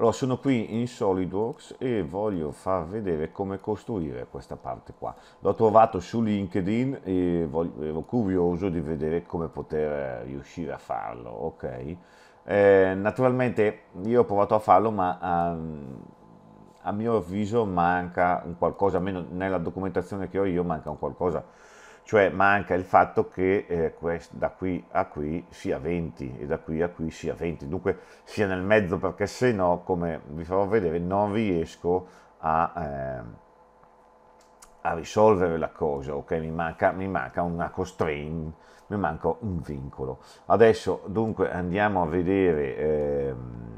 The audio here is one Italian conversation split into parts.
Allora sono qui in SolidWorks e voglio far vedere come costruire questa parte qua. L'ho trovato su LinkedIn e ero curioso di vedere come poter riuscire a farlo, ok? Eh, naturalmente io ho provato a farlo ma a, ehm, a mio avviso manca un qualcosa, almeno nella documentazione che ho io manca un qualcosa cioè manca il fatto che eh, quest, da qui a qui sia 20 e da qui a qui sia 20, dunque sia nel mezzo perché se no, come vi farò vedere, non riesco a, eh, a risolvere la cosa, ok? Mi manca, mi manca una constraint, mi manca un vincolo. Adesso dunque andiamo a vedere... Ehm,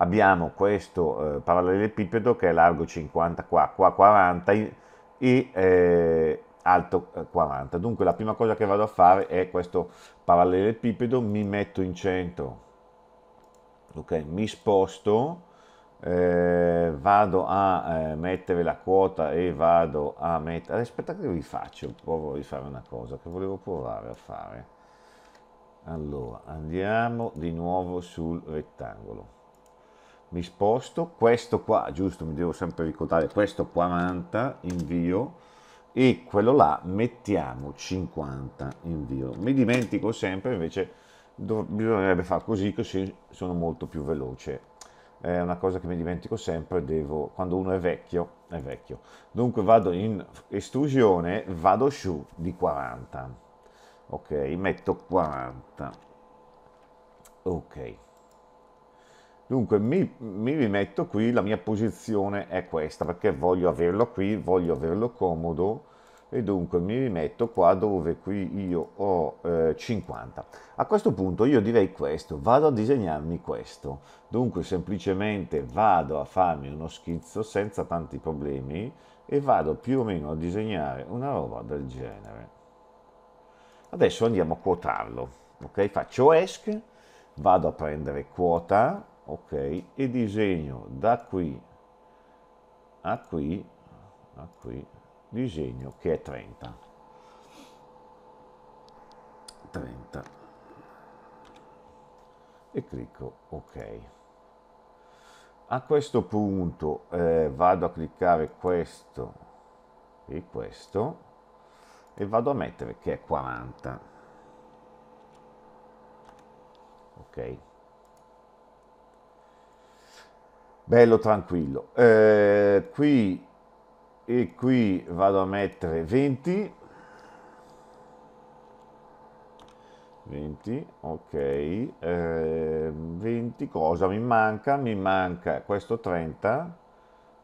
abbiamo questo eh, parallelepipedo che è largo 50 qua, qua 40 e, eh, alto 40. Eh, Dunque la prima cosa che vado a fare è questo parallelepipedo, mi metto in centro, ok, mi sposto, eh, vado a eh, mettere la quota e vado a mettere... Aspetta che rifaccio, provo a rifare una cosa che volevo provare a fare. Allora, andiamo di nuovo sul rettangolo. Mi sposto, questo qua, giusto, mi devo sempre ricordare, questo 40, invio, e quello là mettiamo 50 invio. Mi dimentico sempre invece, bisognerebbe fare così, così sono molto più veloce. È una cosa che mi dimentico sempre, devo, quando uno è vecchio, è vecchio. Dunque vado in estrusione, vado su di 40. Ok, metto 40. Ok. Dunque mi, mi, rimetto qui, la mia posizione è questa, perché voglio averlo qui, voglio averlo comodo e dunque mi rimetto qua dove qui io ho eh, 50. A questo punto io direi questo, vado a disegnarmi questo. Dunque semplicemente vado a farmi uno schizzo senza tanti problemi e vado più o meno a disegnare una roba del genere. Adesso andiamo a quotarlo, ok? Faccio ESC, vado a prendere quota, ok e disegno da qui a qui a qui disegno che è 30 30 e clicco ok a questo punto eh, vado a cliccare questo e questo e vado a mettere che è 40 ok bello tranquillo. Eh, qui e qui vado a mettere 20. 20, ok, eh, 20, cosa mi manca? Mi manca questo 30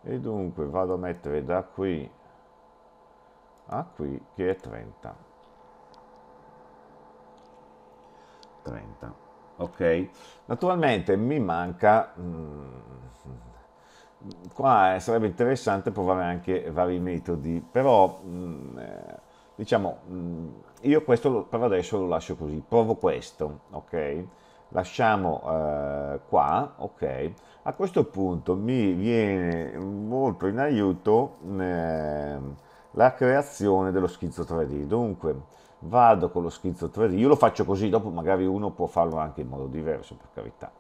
e dunque vado a mettere da qui a qui che è 30. 30 ok? Naturalmente mi manca, mh, mm, qua sarebbe interessante provare anche vari metodi, però mh, mm, eh, diciamo, mh, mm, io questo lo, per adesso lo lascio così, provo questo, ok? Lasciamo eh, qua, ok? A questo punto mi viene molto in aiuto eh, la creazione dello schizzo 3D, dunque vado con lo schizzo 3D, io lo faccio così, dopo magari uno può farlo anche in modo diverso, per carità.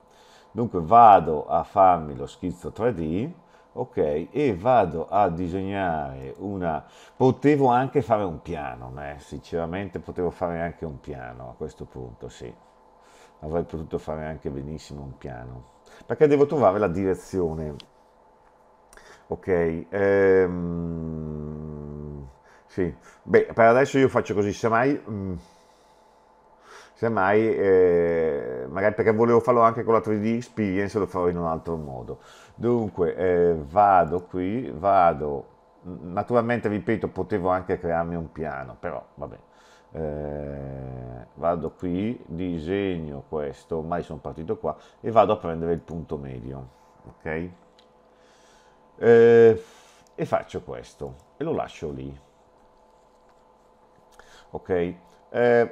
Dunque vado a farmi lo schizzo 3D, ok, e vado a disegnare una... Potevo anche fare un piano, eh? sinceramente potevo fare anche un piano a questo punto, sì. Avrei potuto fare anche benissimo un piano, perché devo trovare la direzione. Ok, ehm sì, beh, per adesso io faccio così, semmai, mm, semmai eh, magari perché volevo farlo anche con la 3D Experience lo farò in un altro modo. Dunque, eh, vado qui, vado, mm, naturalmente ripeto, potevo anche crearmi un piano, però vabbè. Eh, vado qui, disegno questo, ormai sono partito qua e vado a prendere il punto medio, ok? Eh, e faccio questo e lo lascio lì ok? Eh,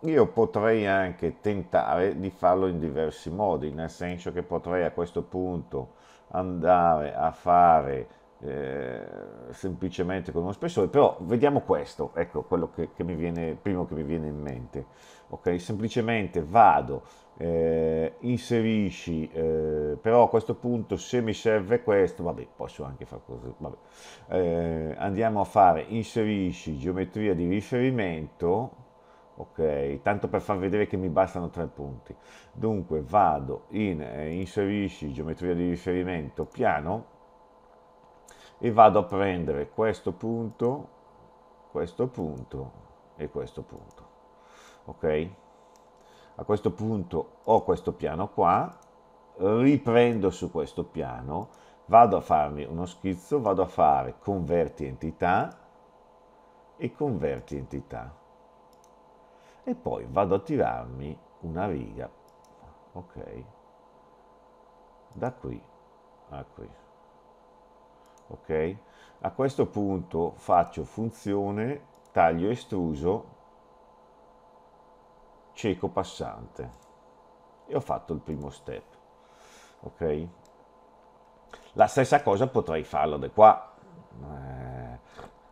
io potrei anche tentare di farlo in diversi modi, nel senso che potrei a questo punto andare a fare eh, semplicemente con uno spessore, però vediamo questo, ecco quello che, che mi viene, primo che mi viene in mente, ok? Semplicemente vado eh, inserisci eh, però a questo punto se mi serve questo vabbè posso anche fare così vabbè. Eh, andiamo a fare inserisci geometria di riferimento ok tanto per far vedere che mi bastano tre punti dunque vado in eh, inserisci geometria di riferimento piano e vado a prendere questo punto questo punto e questo punto ok a questo punto ho questo piano qua, riprendo su questo piano, vado a farmi uno schizzo, vado a fare converti entità e converti entità. E poi vado a tirarmi una riga, ok, da qui a qui. Ok? A questo punto faccio funzione taglio estruso cieco passante e ho fatto il primo step. Ok? La stessa cosa potrei farlo da qua. Eh,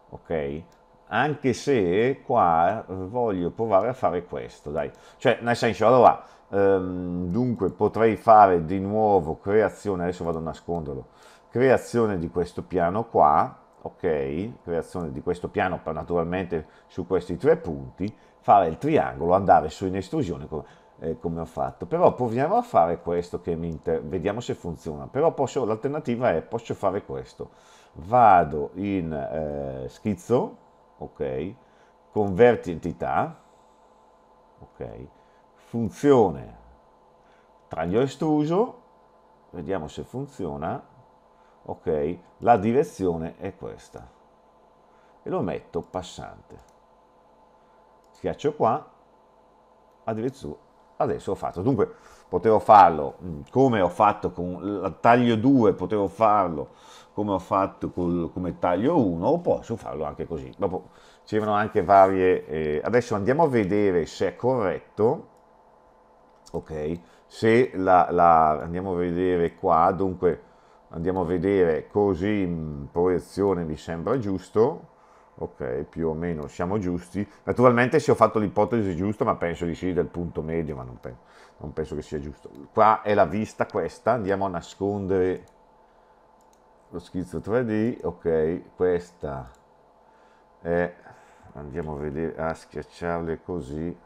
ok? Anche se qua voglio provare a fare questo, dai. Cioè, nel senso, allora, ehm, dunque potrei fare di nuovo creazione, adesso vado a nasconderlo, creazione di questo piano qua, ok, creazione di questo piano naturalmente su questi tre punti fare il triangolo, andare su in estrusione come, eh, come ho fatto. Però proviamo a fare questo che mi inter... vediamo se funziona. Però l'alternativa è posso fare questo. Vado in eh, schizzo, ok, converti entità, ok, funzione taglio estruso, vediamo se funziona, ok, la direzione è questa e lo metto passante schiaccio qua, addirittura adesso ho fatto. Dunque potevo farlo mm, come ho fatto con il taglio 2, potevo farlo come ho fatto col, come taglio 1 o posso farlo anche così. Dopo c'erano anche varie... Eh, adesso andiamo a vedere se è corretto. Ok, se la, la, andiamo a vedere qua, dunque andiamo a vedere così in mm, proiezione mi sembra giusto ok, più o meno siamo giusti. Naturalmente se ho fatto l'ipotesi giusta, ma penso di sì, del punto medio, ma non penso, non penso, che sia giusto. Qua è la vista questa, andiamo a nascondere lo schizzo 3D, ok, questa è, andiamo a, vedere, a schiacciarle così,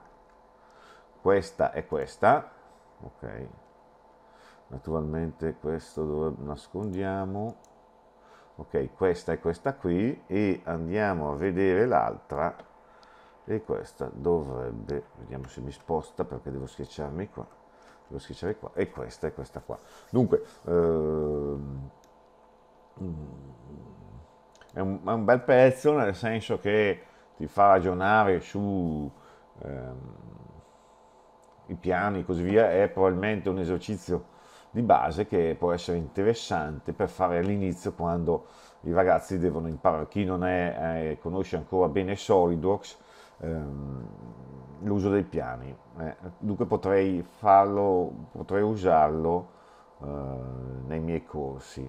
questa è questa, ok, naturalmente questo dove nascondiamo, ok questa è questa qui e andiamo a vedere l'altra e questa dovrebbe vediamo se mi sposta perché devo schiacciarmi qua devo schiacciare qua e questa è questa qua dunque ehm, è, un, è, un, bel pezzo nel senso che ti fa ragionare su ehm, i piani e così via è probabilmente un esercizio di base che può essere interessante per fare all'inizio quando i ragazzi devono imparare. Chi non è, eh, conosce ancora bene SolidWorks, ehm, l'uso dei piani. Eh, dunque potrei farlo, potrei usarlo eh, nei miei corsi.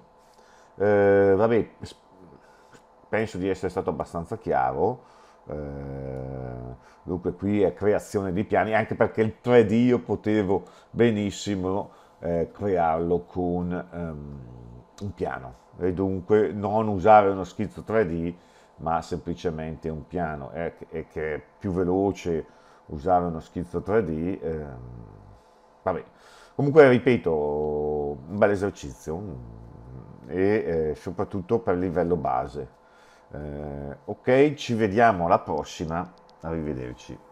Eh, vabbè, penso di essere stato abbastanza chiaro. Eh, dunque qui è creazione di piani, anche perché il 3D io potevo benissimo eh, crearlo con ehm, un piano e dunque non usare uno schizzo 3D ma semplicemente un piano e eh, che è più veloce usare uno schizzo 3D ehm, vabbè comunque ripeto un bel esercizio mm, e eh, soprattutto per livello base eh, ok ci vediamo alla prossima arrivederci